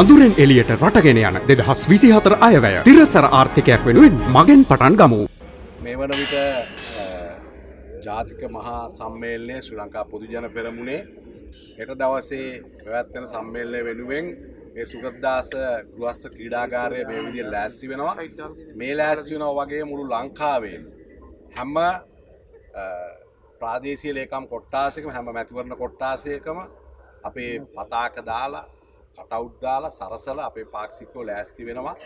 අඳුරෙන් එලියට රටගෙන යන දෙදහස් විසිහතර අයවැය තිරසර ආර්ථිකයක් වෙනුවෙන් මගෙන් පටන් ගමු. මේ වන විට ජාතික මහා සම්මේලනය ශ්‍රී ලංකා පොදුජන පෙරමුණේ හෙට දවසේ පැවැත්වෙන සම්මේලනය වෙනුවෙන් මේ සුගතදාස ගෘහස්ත ක්‍රීඩාගාරය මේ විදිහට ලෑස්ති වෙනවා. මේ ලෑස්ති වෙනවා වගේ මුළු ලංකාවේ හැම ප්‍රාදේශීය ලේකම් කොට්ටාසයකම හැම මැතිවරණ කොට්ටාසයකම අපේ පතාක දාලා කටවුට් දාලා සරසල අපේ පාක්ෂිකෝ ලෑස්ති වෙනවා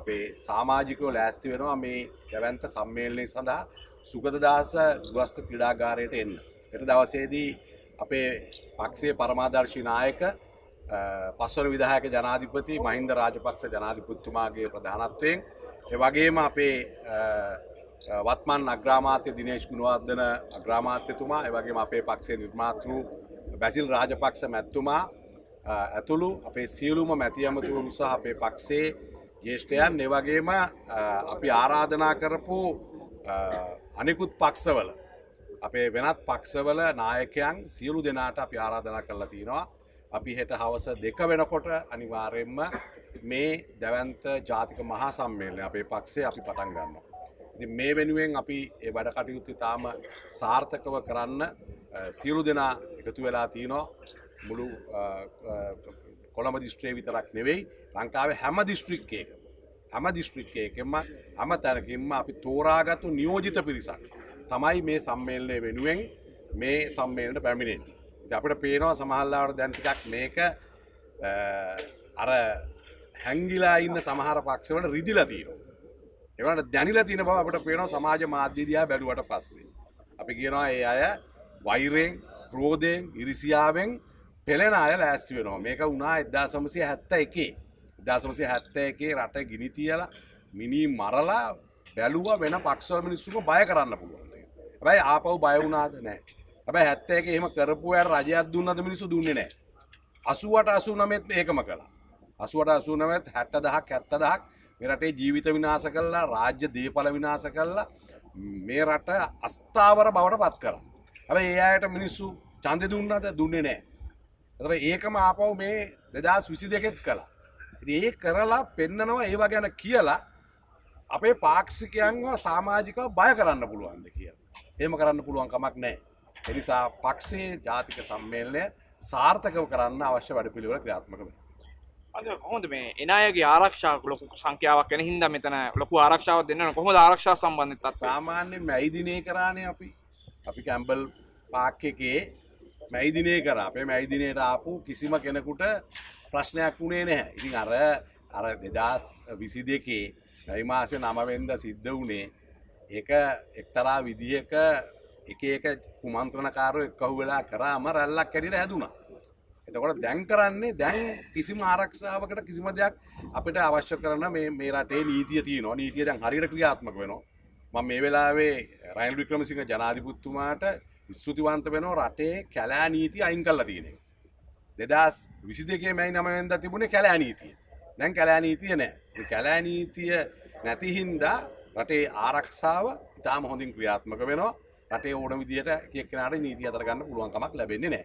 අපේ සාමාජිකෝ ලෑස්ති වෙනවා මේ දැවන්ත සම්මේලනය සඳහා සුගතදාස ගුවස්ත ක්‍රඩාගාරයට එන්න. එට දවසේදී අපේ පක්ෂයේ පරමාදර්ශී නායක පස්වර විදායක ජනාධිපති මහින්ද රාජපක්ෂ ජනාධිපතිතුමාගේ ප්‍රධානත්වයෙන් ඒ වගේම අපේ වත්මන් අග්‍රාමාත්‍ය දිනේෂ් ගුණවර්ධන අග්‍රාමාත්‍යතුමා ඒ වගේම අපේ පක්ෂයේ නිර්මාතෘ බැසිල් රාජපක්ෂ මැතිතුමා ඇතුළු අපේ සියලුම මැති ඇමතුවරු සහ අපේ පක්ෂේ ජේෂ්ඨයන් එවගේම අපි ආරාධනා කරපු අනිකුත් පක්ෂවල අපේ වෙනත් පක්ෂවල නායකයන් සියලු දෙනාට අපි ආරාධනා කරලා තියෙනවා අපි හෙට හවස දෙක වෙනකොට අනිවාර්යෙන්ම මේ දැවන්ත ජාතික මහා සම්මේලනය අපේ පක්ෂේ අපි පටන් ගන්නවා. ඉතින් මේ වෙනුවෙන් අපි ඒ වැඩ කටයුතු ඉතාම සාර්ථකව කරන්න සියලු දෙනා එකතු වෙලා තියෙනවා. මුළු කොළඹ දිස්ත්‍රේ විතරක් නෙවෙයි ලංකාවේ හැම දිස්ත්‍රික්කයක හැම දිස්ත්‍රික්කයකෙම හැම තැනකින්ම අපි තෝරාගත්තු නියෝජිත පිරිසක් තමයි මේ සම්මේලනය වෙනුවෙන් මේ සම්මේලනට පැමිණෙන්නේ. ඉතින් අපිට පේනවා සමහරවිට දැන් ටිකක් මේක අර හැංගිලා ඉන්න සමහර පක්ෂවල රිදිලා තියෙනවා. ඒවලට දැනිලා තියෙන බව අපිට පේනවා සමාජ මාධ්‍ය දිහා බැලුවට පස්සේ. අපි කියනවා ඒ අය වෛරයෙන්, ක්‍රෝධයෙන්, ඉරිසියාවෙන් පෙළෙන අය ලෑස්ති වෙනවා මේක වුණා එදදා සමසය හැත්ත එකේ දසමසය හැත්ත එකේ රට ගිනිතියලා මිනී මරලා බැලුව වෙන පක්ෂවල මිනිස්සුම බය කරන්න පුළුවන්ද හැබයි ආපව් බය වුණාද නෑ හැබයි හැත්ත එක එහෙම කරපුයට රජයක් දුන්නද මිනිසු දුන්නේ නෑ අසුවට අසු නමෙත් ඒකම කලා අසුවට අසු නමත් හැට්ට දහක් හැත්ත දහක් මෙරටේ ජීවිත විනාස කල්ලා රාජ්‍ය දේපල විනාස කල්ලා මේ රට අස්ථාවර බවට පත් කර හැබ ඒ අයට මිනිස්සු චන්ද දුන්නද දුන්නේ නෑ එතකොට ඒකම ආපහු මේ 2022ෙත් කළා. ඉතින් ඒ කරලා පෙන්නනවා ඒවා ගැන කියලා අපේ පාක්ෂිකයන්ව සමාජිකව බය කරන්න පුළුවන්ද කියලා. එහෙම කරන්න පුළුවන් කමක් නැහැ. ඒ නිසා පක්ෂයේ ජාතික සම්මේලනය සාර්ථකව කරන්න අවශ්‍ය වැඩපිළිවෙල ක්‍රියාත්මක වෙනවා. අද කොහොමද මේ එන අයගේ ආරක්ෂා ලොකු සංඛ්‍යාවක් වෙන හින්දා මෙතන ලොකු ආරක්ෂාවක් දෙන්න කොහොමද ආරක්ෂා සම්බන්ධ තත්ත්වය? සාමාන්‍යයෙන් මැයි දිනේ කරානේ අපි. අපි කැම්බල් පාක් එකේ මැයිදිනය කර අපේ මැයිදිනයට ආපු කිසිම කෙනෙකුට ප්‍රශ්නයක් වුණේ නැහැ ඉතින් අර අර දෙදස් විසි දෙකේ නැවිමාසය නමවෙන්ද සිද්ධ වනේ එක එක්තරා විදිහක එක එක කුමන්ත්‍රණකාරු එක්කහු වෙලා කරාම රැල්ලක් කැඩිට හැදුණා එතකොට දැන් කරන්නේ දැන් කිසිම ආරක්ෂාවකට කිසිම දෙයක් අපිට අවශ්‍ය කරන මේ මේ රටේ නීතිය තියෙනවා. නීතිය දැන් හරියට ක්‍රියාත්මක වෙනවා. මම මේ වෙලාවේ රයිල් වික්‍රමසිංහ ජනාධිපතිතුමාට ස්තුතිවන්ත වෙන රටේ කැලෑ නීති අයින් කල්ල තියෙනෙ. දෙදස් විසි දෙකේ මැයි නමවෙද තිබුණේ කැලෑ නීතිය දැන් කැලෑ නීතිය නෑ කැලෑ නීතිය නැතිහින්දා රටේ ආරක්ෂාව ඉතා මොහොඳින් ක්‍රියාත්මක වෙනවා රටේ ඕන විදිට කියනට නීති අතරගන්න පුළුවන්කමක් ලැබෙන්නේ නෑ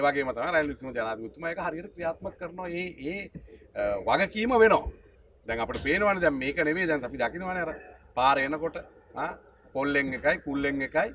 ඒවගේ මතම රැල්ලික්ම ජනාතතුම එක හරියට ක්‍රියාත්ම කරනවා ඒ ඒ වගකීම වෙනවා දැන් අපට පේනවන දැ මේක නෙවේ දැන් අපි දකිනවන පාරයනකොට පොල්ලෙන් එකයි කුල්ලෙන් එකයි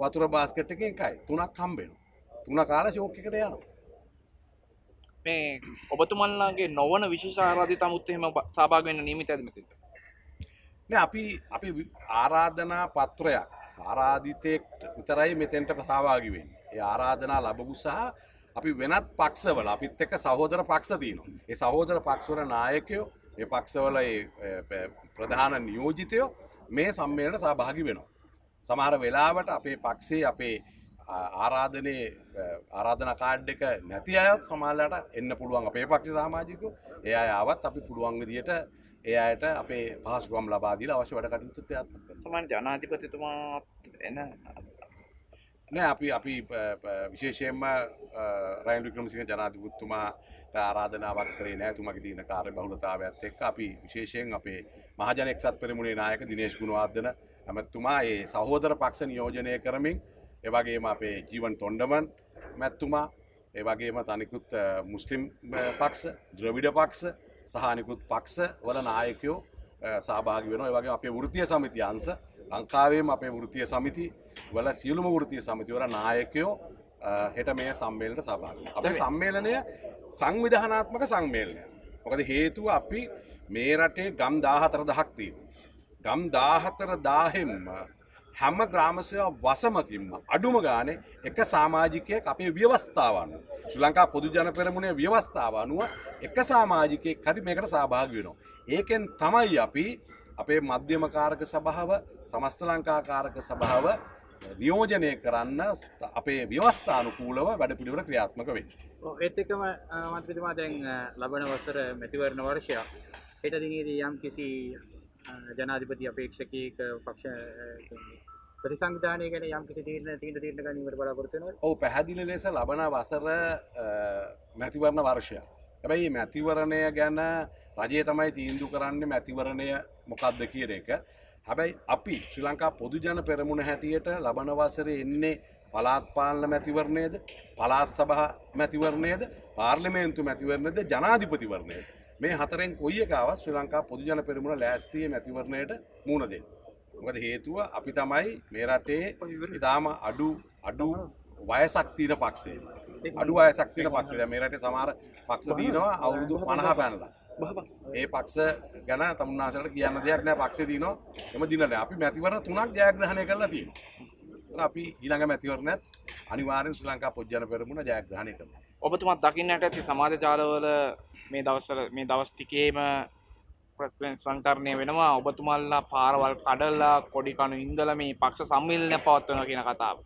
වතුර බාස්කට් එක එකයි තුනක් හම්බෙන තුන කාල ශෝක එකට යනවා මේ ඔබතුමල්ලාගේ නොවන විශේෂ ආරාධිත අමුත් එහෙම සහභාගී වෙන්න නියමිත ඇද මෙතෙන්ට නෑ අපි අපි ආරාධනා පත්‍රයක් ආරාධිතෙක් විතරයි මෙතෙන්ට සහභාගී වෙන්නේ ඒ ආරාධනා ලැබු සහ අපි වෙනත් පක්ෂවල අපිත් එක්ක සහෝදර පක්ෂ තියෙනවා ඒ සහෝදර පක්ෂවල නායකයෝ ඒ පක්ෂවල ඒ ප්‍රධාන නියෝජිතයෝ මේ සම්මේලනට සහභාගී වෙනවා සමහර වෙලාවට අපේ පක්ෂේ අපේ ආරාධනය ආරාධන කාඩ් එක නැති අයත් සමාල්ලට එන්න පුළුවන් අපේ පක්ෂ සාමාජිකු ඒ අය ආවත් අපි පුළුවන් විදියට ඒ අයට අපේ පහසුකම් ලබා දීලා අවශ්‍ය වැඩ කටයුතු ක්‍රියාත්මක සමහර ජනාධිපතිතුමා එන නෑ අපි අපි විශේෂයෙන්ම රයින් වික්‍රමසිංහ ජනාධිපතිතුමා ආරාධනාවක් කරේ නෑ තුමගේ තියෙන කාර්ය බහුලතාවයත් එක්ක අපි විශේෂයෙන් අපේ මහජන එක්සත් පෙරමුණේ නායක දිනේෂ් ගුණවර්ධන ඇමැත්තුමා ඒ සහෝදර පක්ෂ නියෝජනය කරමින් එවගේම අපේ ජීවන් තොන්ඩමන් මැත්තුමා ඒවගේම තනිකුත් මුස්ලිම් පක්ෂ ද්‍රවිඩ පක්ෂ සහනිකුත් පක්ෂ වල නායකයෝ සභාග වෙන වගේ අපේ ෘතිය සමිති අන්ස ලංකාවේම අපේ ෘතිය සමිති වල සියලුම ෘතිය සමිතිවර නායකයෝ හෙට මේ සම්මේලට සභාග අපේ සම්මේලනය සංවිධානාත්මක සංමේලනය මොකද හේතුව අපි මේ රටේ ගම් දාහතර දහක්තිීම ගම් දාහතර දාහෙම්ම හැම ග්‍රාමසයා වසමකින්ම අඩුම ගානේ එක සාමාජිකයක් අපේ ව්‍යවස්ථාවන ශ්‍රී ලංකා පොදුජන පෙරමුණේ ව්‍යවස්ථාව අනුව එක සාමාජිකයෙක් හරි මේකට සහභාගී වෙනවා. ඒකෙන් තමයි අපි අපේ මධ්‍යම කාරක සභාව සමස්ත ලංකා කාරක සභාව නියෝජනය කරන්න අපේ ව්‍යවස්ථානුකූලව වැඩ පිළිවර ක්‍රියාත්මක වෙන්න. ඒත් එක්කම මන්ත්‍රීතුමා දැන් ලබන වසර මැතිවරණ වර්ෂය හෙට දිනේදී යම් කිසි ජනාධිපති අපේක්ෂකීක පක්ෂ ප්‍රතිසංවිධානය ගැන යම් කිසි තීරණ තීරණ තීරණ ගැනීමට බලාපොරොත්තු වෙනවා. ඔව් පැහැදිලි ලෙස ලබන වසර මැතිවරණ වර්ෂය. හැබැයි මේ මැතිවරණය ගැන රජය තමයි තීන්දුව කරන්නේ මැතිවරණය මොකක්ද කියන එක. හැබැයි අපි ශ්‍රී ලංකා පොදු ජන පෙරමුණ හැටියට ලබන වසරේ එන්නේ පලාත් පාලන මැතිවරණයද පලාත් සභා මැතිවරණයද පාර්ලිමේන්තු මැතිවරණයද ජනාධිපතිවරණයද මේ හතරෙන් කොයි එකවත් ශ්‍රී ලංකා පොදු ජන පෙරමුණ ලෑස්තියේ මැතිවරණයට මුහුණ දෙන්න. මොකද හේතුව අපි තමයි මේ රටේ ඉතාම අඩු අඩු වයසක් තියෙන පක්ෂේ. අඩු වයසක් තියෙන පක්ෂේ. දැන් මේ රටේ සමහර පක්ෂ තියෙනවා අවුරුදු 50 පැනලා. ඒ පක්ෂ ගැන තමුන්නාසලට කියන්න දෙයක් නෑ පක්ෂේ තියෙනවා. එම දිනලා අපි මැතිවරණ තුනක් ජයග්‍රහණය කරලා තියෙනවා. අපි ඊළඟ මැතිවරණයත් අනිවාර්යෙන් ශ්‍රී ලංකා පොදු ජන පෙරමුණ ජයග්‍රහණය කරනවා. ඔබතුමා දකින්නට ඇති සමාජ ජාලවල මේ දවස්සල මේ දවස් ටිකේම සංකරණය වෙනවා ඔබතුමල්ලා පාරවල් කඩල්ලා කොඩිකණු ඉන්දල මේ පක්ෂ සම්මිල්න පවත්වන කියන කතාව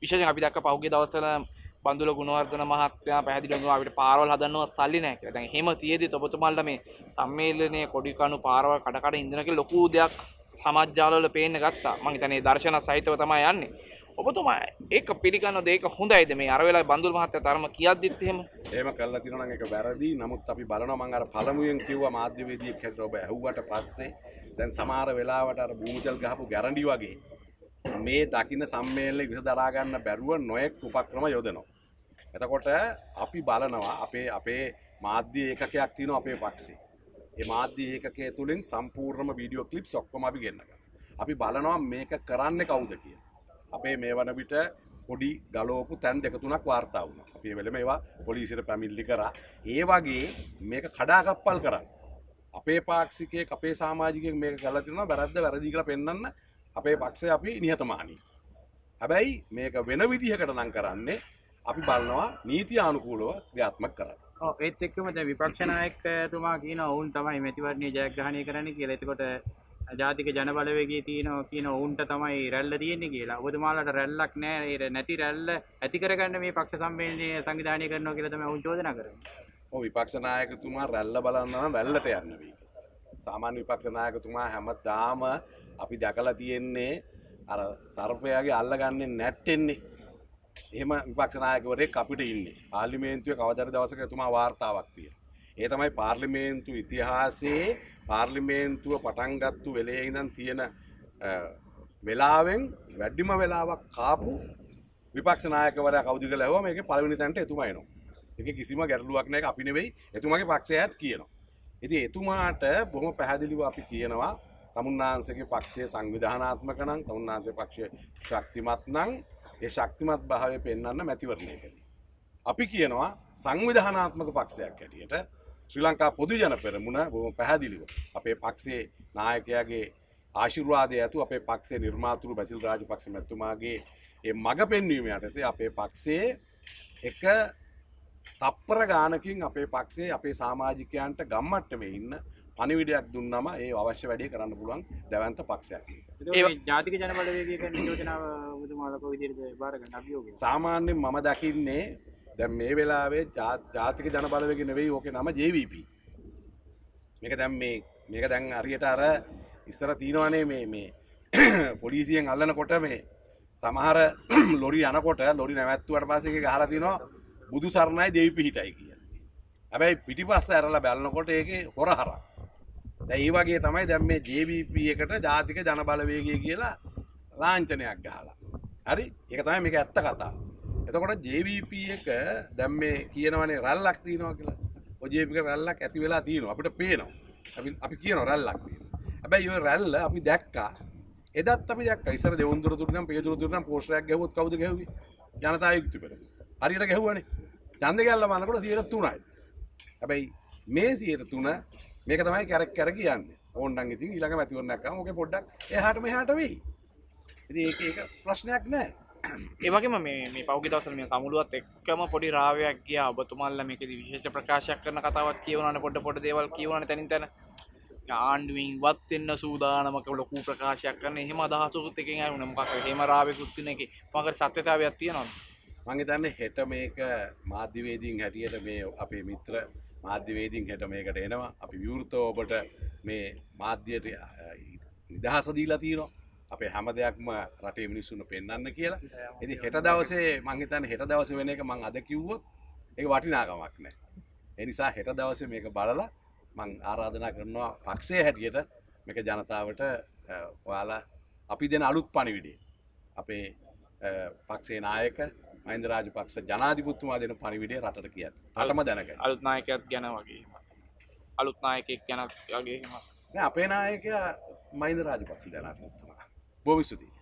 විශෂෙන් අපි දක්ක පහුගේ දවසල බඳුල ගුණවර්ධන මහත්තයා පැහැදිලිවම අපිට පාරවල් හදන්නව සල්ලි නැහැ කියලා. දැන් එහෙම තියේදී ඔබතුමාලා මේ සම්මේලනයේ කොඩි කණු පාරවල් කඩ කඩ ඉන්දන කියලා ලොකු දෙයක් සමාජ ජාලවල පේන්න ගත්තා. මම හිතන්නේ දර්ශන සහිතව තමයි යන්නේ. ඔබතුමා ඒක පිළිගන්නවද ඒක හොඳයිද මේ අර වෙලාවේ බන්දුල් මහත්තයා තරම කියද්දිත් එහෙම එහෙම කරලා තිනවා නම් ඒක වැරදි නමුත් අපි බලනවා මම අර පළමුවෙන් කිව්වා මාධ්‍යවේදියෙක් හැටියට ඔබ ඇහුවට පස්සේ දැන් සමහර වෙලාවට අර භූමිතල් ගහපු ගැරන්ඩි වගේ මේ දකින්න සම්මේලනයේ විස දරා ගන්න බැරුව නොයෙක් උපක්‍රම යොදනවා එතකොට අපි බලනවා අපේ අපේ මාධ්‍ය ඒකකයක් තියෙනවා අපේ පක්ෂේ ඒ මාධ්‍ය ඒකකය තුලින් සම්පූර්ණම වීඩියෝ ක්ලිප්ස් ඔක්කොම අපි ගෙන්නගන්නවා අපි බලනවා මේක කරන්නේ කවුද කියලා අපේ මේ වන විට පොඩි ගලෝපු තැන් දෙක තුනක් වාර්තා වුණ අපේ වෙලම ඒවා පොලිසිට පැමිල්ලි කරා ඒ වගේ මේක කඩාකප්පල් කරන්න අපේ පාක්ෂිකය අපේ සාමාජිකය මේ ගලතිරුණ වැරද්ද වැරදි කර පෙන්න්න අපේ පක්ෂය අපි නිහතමානී හැබැයි මේක වෙන විදිහකට නම් කරන්නේ අපි බලනවා නීති ආනුකූලව ක්‍රියාත්මක කරන්න ඒත් එක්කම විපක්ෂනායකතුමා කියන ඔවුන් තමයි මැතිවරණය ජයග්‍රහණය කරන්න කියලා එතකොට ජාතික ජනබලවේගයේ තියෙනවා කියන ඔවුන්ට තමයි රැල්ල තියෙන්නේ කියලා. ඔබතුමාලට රැල්ලක් නැහැ. නැති රැල්ල ඇති කරගන්න මේ පක්ෂ සම්මේලනය සංවිධානය කරනවා කියලා තමයි ඔවුන් චෝදනා කරන්නේ. ඔව් විපක්ෂ නායකතුමා රැල්ල බලන්න නම් වැල්ලට යන්න වෙයි. සාමාන්‍ය විපක්ෂ නායකතුමා හැමදාම අපි දැකලා තියෙන්නේ අර සර්පයාගේ අල්ලගන්නේ නැට්ටෙන්නේ. එහෙම විපක්ෂ නායකවරයෙක් අපිට ඉන්නේ. පාර්ලිමේන්තුවේ කවදාද දවසක එතුමා වார்த்தාවක් තියෙනවා. ඒ තමයි පාර්ලිමේන්තු ඉතිහාසයේ පාර්ලිමේන්තුව පටන්ගත්තු වෙලේ ඉඳන් තියෙන වෙලාවෙන් වැඩිම වෙලාවක් කාපු විපක්ෂනායකවරයා කවුද කියලා ඇහුවම මේකේ පළවෙනි තැනට එතුමා එනවා. ඒක කිසිම ගැටලුවක් නැහැ අපි නෙවෙයි එතුමාගේ පක්ෂයත් කියනවා. ඉතින් එතුමාට බොහොම පැහැදිලිව අපි කියනවා තමුන්නාන්සේගේ පක්ෂය සංවිධානාත්මක නම් තමුන්නාන්සේ පක්ෂය ශක්තිමත් නම් ඒ ශක්තිමත් භාවය පෙන්වන්න මැතිවරණය කළේ. අපි කියනවා සංවිධානාත්මක පක්ෂයක් හැටියට ශ්‍රී ලංකා පොදුජන පෙරමුණ බොහොම පැහැදිලිව අපේ පක්ෂයේ නායකයාගේ ආශිර්වාදය ඇතු අපේ පක්ෂේ නිර්මාතෘ බැසිල් රාජපක්ෂ මැතිතුමාගේ ඒ මඟ පෙන්වීම යටතේ අපේ පක්ෂයේ එක තප්පර ගානකින් අපේ පක්ෂේ අපේ සාමාජිකයන්ට ගම්මට්ටමේ ඉන්න පනිවිඩයක් දුන්නම ඒ අවශ්‍ය වැඩේ කරන්න පුළුවන් දැවන්ත පක්ෂයක් ජාතික ජනබලවේග යෝජනාව සාමාන්‍යයෙන් මම දකින්නේ දැන් මේ වෙලාවේ ජාතික ජනබලවේග නෙවෙයි ඕකේ නම JVP. මේක දැන් මේ මේක දැන් හරියට අර ඉස්සර තියෙනවානේ මේ මේ පොලිසියෙන් අල්ලනකොට මේ සමහර ලොරි යනකොට ලොරි නැවැත්තුවට පස්සේ ඒක ගහලා තිනවා බුදු සරණයි දෙවි පිහිටයි කියලා. හැබැයි පිටිපස්ස ඇරලා බලනකොට ඒකේ හොරහරක්. දැන් ඒ වගේ තමයි දැන් මේ JVP එකට ජාතික ජනබලවේගය කියලා ලාංඡනයක් ගහලා. හරි? ඒක තමයි මේක ඇත්ත කතාව. එතකොට ජවප එක දැම් මේ කියනවනේ රල්ලක් තියනවා කියලා ඔජේපික රැල්ලක් ඇති වෙලා තියෙනවා අපිට පේනවා අපි කියන රැල්ලක් තියෙන හැබැයි ඔය රැල්ල අපි දැක්කා එදත් අපි දැක් ඉසර දෙවන්දුර තුරනම් පේදුර තුරන පෝෂයක් ගැවත් කවද ගැව ජනතා යුක්ති පෙර හරියට ගැහුවනේ චන්ද ගැල්ල වනකොට සියයට තුනයි හැබැයි මේ සියයට තුන මේක තමයි කැරක් කැර කියන්න ඕන්ඩන් ඉතින් ඊළඟ මැතිවරණක්කම ඕක පොඩ්ඩක් එහාට මෙහාට වෙයි ඉතින් ඒක ඒක ප්‍රශ්නයක් නෑ ඒවගේම මේ පෞගි දවසන මේ සමුළුවත් එක්කම පොඩි රාවයක් ගිය ඔබතුමල්ල මේක විශේෂ ප්‍රකාශයක් කරන කතාවක් කියවනට පොඩ පොඩ දේවල් කියවන තැනින් තැන ආණ්ඩුවෙන් වත් එන්න සූදානමක ලොකු ප්‍රකාශයක් කරන එහෙම අදහසකුත් එකෙන් ඇරුණ මොකක් එහෙම රාවයකුත් තියෙන එකේ මකට සත්‍යතාවයක් තියෙනවා මම හිතන්නේ හෙට මේක මාධ්‍යවේදීන් හැටියට මේ අපේ මිත්‍ර මාධ්‍යවේදීන් හෙට මේකට එනවා අපි විවෘතව ඔබට මේ මාධ්‍යයට නිදහස දීලා තියෙනවා අපේ හැම දෙයක්ම රටේ මිනිස්සුන පෙන්න්න කියලා එති හෙට දවසේ මංහිතන් හෙට දවස වෙන එක මං අද කිව්වොත් ඒ වටිනාගමක් නෑ එනිසා හෙට දවස මේක බලලා මං ආරාධනා කරනවා පක්ෂේ හැටියට මේක ජනතාවට ඔයාලා අපි දෙන අලුත් පණිවිඩේ අපේ පක්ෂේ නායක මන්දරාජ පක්ෂ ජනාධිපත්තුමා දෙන පරිවිඩේ රට කිය අටම දැනක අලුත්නායකත් ගැන වගේ අලුත්නායකෙක් ගැනක් වගේ අපේ නායක මයින්ද රාජ පක්ෂ ජනාධිපත්තුමා భూమి